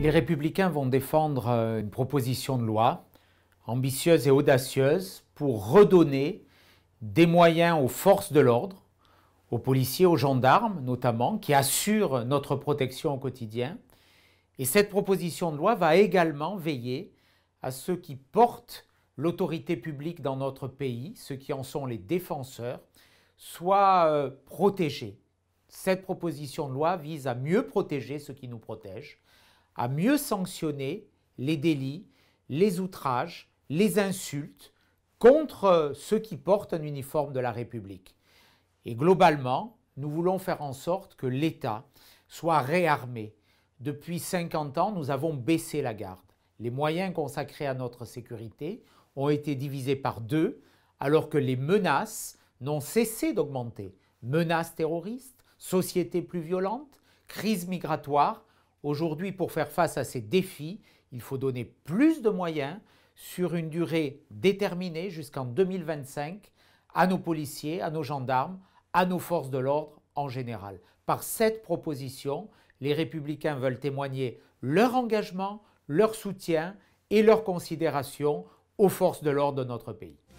Les républicains vont défendre euh, une proposition de loi ambitieuse et audacieuse pour redonner des moyens aux forces de l'ordre, aux policiers, aux gendarmes notamment, qui assurent notre protection au quotidien. Et cette proposition de loi va également veiller à ceux qui portent l'autorité publique dans notre pays, ceux qui en sont les défenseurs, soient euh, protégés. Cette proposition de loi vise à mieux protéger ceux qui nous protègent, à mieux sanctionner les délits, les outrages, les insultes contre ceux qui portent un uniforme de la République. Et globalement, nous voulons faire en sorte que l'État soit réarmé. Depuis 50 ans, nous avons baissé la garde. Les moyens consacrés à notre sécurité ont été divisés par deux, alors que les menaces n'ont cessé d'augmenter. Menaces terroristes, sociétés plus violentes, crise migratoire, Aujourd'hui, pour faire face à ces défis, il faut donner plus de moyens sur une durée déterminée jusqu'en 2025 à nos policiers, à nos gendarmes, à nos forces de l'ordre en général. Par cette proposition, les républicains veulent témoigner leur engagement, leur soutien et leur considération aux forces de l'ordre de notre pays.